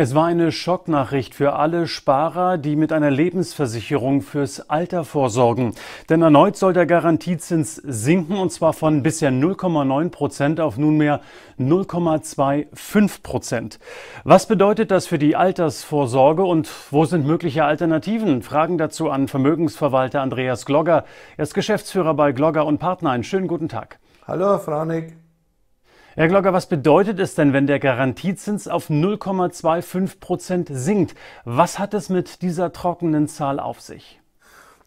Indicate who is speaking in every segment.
Speaker 1: Es war eine Schocknachricht für alle Sparer, die mit einer Lebensversicherung fürs Alter vorsorgen. Denn erneut soll der Garantiezins sinken und zwar von bisher 0,9 Prozent auf nunmehr 0,25 Prozent. Was bedeutet das für die Altersvorsorge und wo sind mögliche Alternativen? Fragen dazu an Vermögensverwalter Andreas Glogger. Er ist Geschäftsführer bei Glogger und Partner. Einen schönen guten Tag. Hallo, Frau Herr Glocker, was bedeutet es denn, wenn der Garantiezins auf 0,25 Prozent sinkt? Was hat es mit dieser trockenen Zahl auf sich?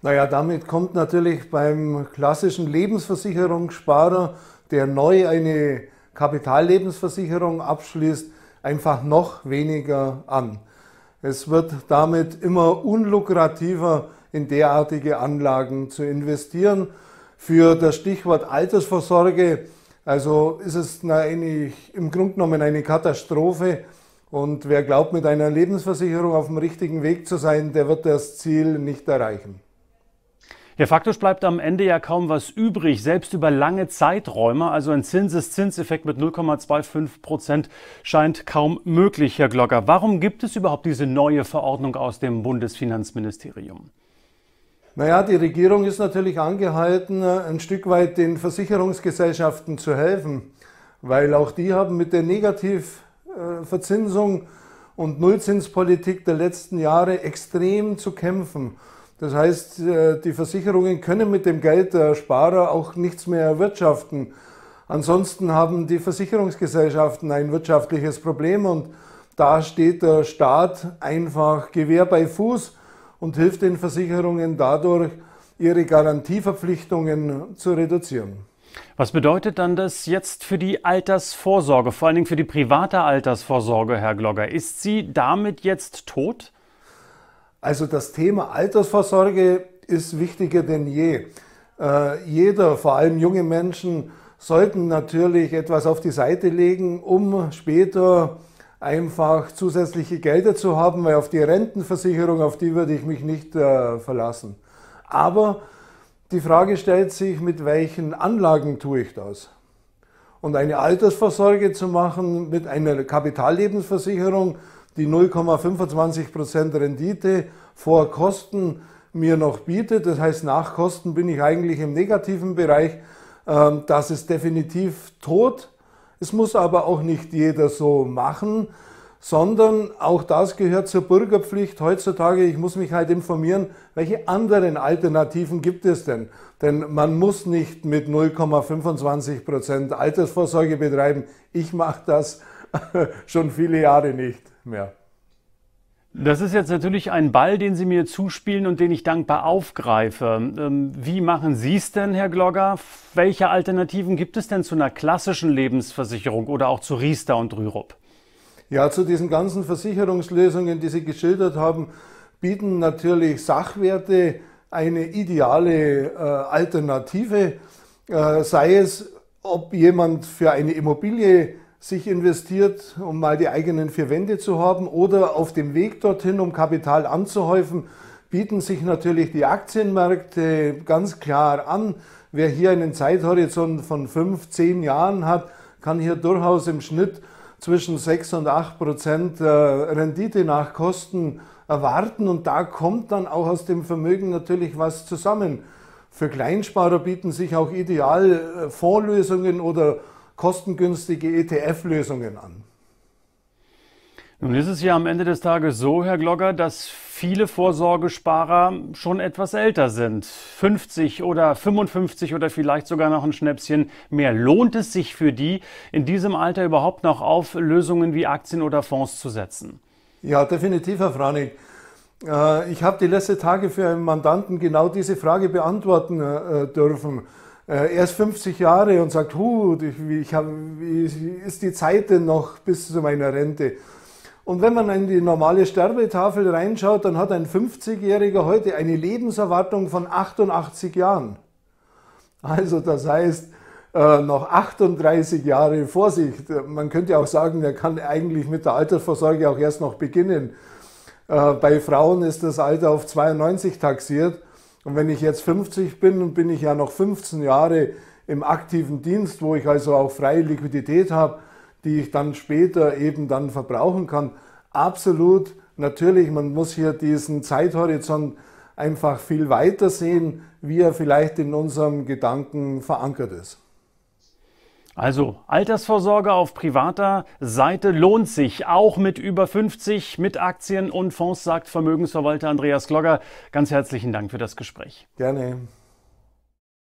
Speaker 2: Naja, damit
Speaker 1: kommt natürlich beim klassischen Lebensversicherungssparer,
Speaker 2: der neu eine Kapitallebensversicherung abschließt, einfach noch weniger an. Es wird damit immer unlukrativer, in derartige Anlagen zu investieren. Für das Stichwort Altersvorsorge also ist es eine, im Grunde genommen eine Katastrophe. Und wer glaubt, mit einer Lebensversicherung auf dem richtigen Weg zu sein, der wird das Ziel nicht erreichen.
Speaker 1: Ja, faktisch bleibt am Ende ja kaum was übrig, selbst über lange Zeiträume. Also ein Zinseszinseffekt mit 0,25 Prozent scheint kaum möglich, Herr Glocker. Warum gibt es überhaupt diese neue Verordnung aus dem Bundesfinanzministerium?
Speaker 2: Naja, die Regierung ist natürlich angehalten, ein Stück weit den Versicherungsgesellschaften zu helfen, weil auch die haben mit der Negativverzinsung äh, und Nullzinspolitik der letzten Jahre extrem zu kämpfen. Das heißt, äh, die Versicherungen können mit dem Geld der Sparer auch nichts mehr erwirtschaften. Ansonsten haben die Versicherungsgesellschaften ein wirtschaftliches Problem und da steht der Staat einfach Gewehr bei Fuß und hilft den Versicherungen dadurch, ihre Garantieverpflichtungen zu reduzieren.
Speaker 1: Was bedeutet dann das jetzt für die Altersvorsorge, vor allen Dingen für die private Altersvorsorge, Herr Glogger? Ist sie damit jetzt tot?
Speaker 2: Also das Thema Altersvorsorge ist wichtiger denn je. Äh, jeder, vor allem junge Menschen, sollten natürlich etwas auf die Seite legen, um später einfach zusätzliche Gelder zu haben, weil auf die Rentenversicherung, auf die würde ich mich nicht äh, verlassen. Aber die Frage stellt sich, mit welchen Anlagen tue ich das? Und eine Altersvorsorge zu machen mit einer Kapitallebensversicherung, die 0,25% Prozent Rendite vor Kosten mir noch bietet, das heißt nach Kosten bin ich eigentlich im negativen Bereich, ähm, das ist definitiv tot es muss aber auch nicht jeder so machen, sondern auch das gehört zur Bürgerpflicht heutzutage. Ich muss mich halt informieren, welche anderen Alternativen gibt es denn? Denn man muss nicht mit 0,25 Prozent Altersvorsorge betreiben. Ich mache das schon viele Jahre nicht
Speaker 1: mehr. Das ist jetzt natürlich ein Ball, den Sie mir zuspielen und den ich dankbar aufgreife. Ähm, wie machen Sie es denn, Herr Glogger? Welche Alternativen gibt es denn zu einer klassischen Lebensversicherung oder auch zu Riester und Rürup?
Speaker 2: Ja, zu diesen ganzen Versicherungslösungen, die Sie geschildert haben, bieten natürlich Sachwerte eine ideale äh, Alternative, äh, sei es, ob jemand für eine Immobilie sich investiert, um mal die eigenen vier Wände zu haben oder auf dem Weg dorthin, um Kapital anzuhäufen, bieten sich natürlich die Aktienmärkte ganz klar an. Wer hier einen Zeithorizont von fünf, zehn Jahren hat, kann hier durchaus im Schnitt zwischen 6 und 8 Prozent äh, Rendite nach Kosten erwarten und da kommt dann auch aus dem Vermögen natürlich was zusammen. Für Kleinsparer bieten sich auch ideal äh, Fondslösungen oder kostengünstige ETF-Lösungen an.
Speaker 1: Nun ist es ja am Ende des Tages so, Herr Glogger, dass viele Vorsorgesparer schon etwas älter sind. 50 oder 55 oder vielleicht sogar noch ein Schnäpschen mehr. Lohnt es sich für die, in diesem Alter überhaupt noch auf Lösungen wie Aktien oder Fonds zu setzen? Ja, definitiv, Herr Franik. Äh, ich habe die letzten Tage für einen Mandanten
Speaker 2: genau diese Frage beantworten äh, äh, dürfen. Äh, erst 50 Jahre und sagt, huh, ich hab, wie ist die Zeit denn noch bis zu meiner Rente? Und wenn man in die normale Sterbetafel reinschaut, dann hat ein 50-Jähriger heute eine Lebenserwartung von 88 Jahren. Also das heißt, äh, noch 38 Jahre Vorsicht. Man könnte auch sagen, er kann eigentlich mit der Altersvorsorge auch erst noch beginnen. Äh, bei Frauen ist das Alter auf 92 taxiert. Und wenn ich jetzt 50 bin, und bin ich ja noch 15 Jahre im aktiven Dienst, wo ich also auch freie Liquidität habe, die ich dann später eben dann verbrauchen kann. Absolut, natürlich, man muss hier diesen Zeithorizont einfach viel weiter sehen, wie er vielleicht in unserem Gedanken verankert ist.
Speaker 1: Also Altersvorsorge auf privater Seite lohnt sich, auch mit über 50, mit Aktien und Fonds, sagt Vermögensverwalter Andreas Glogger. Ganz herzlichen Dank für das Gespräch.
Speaker 2: Gerne.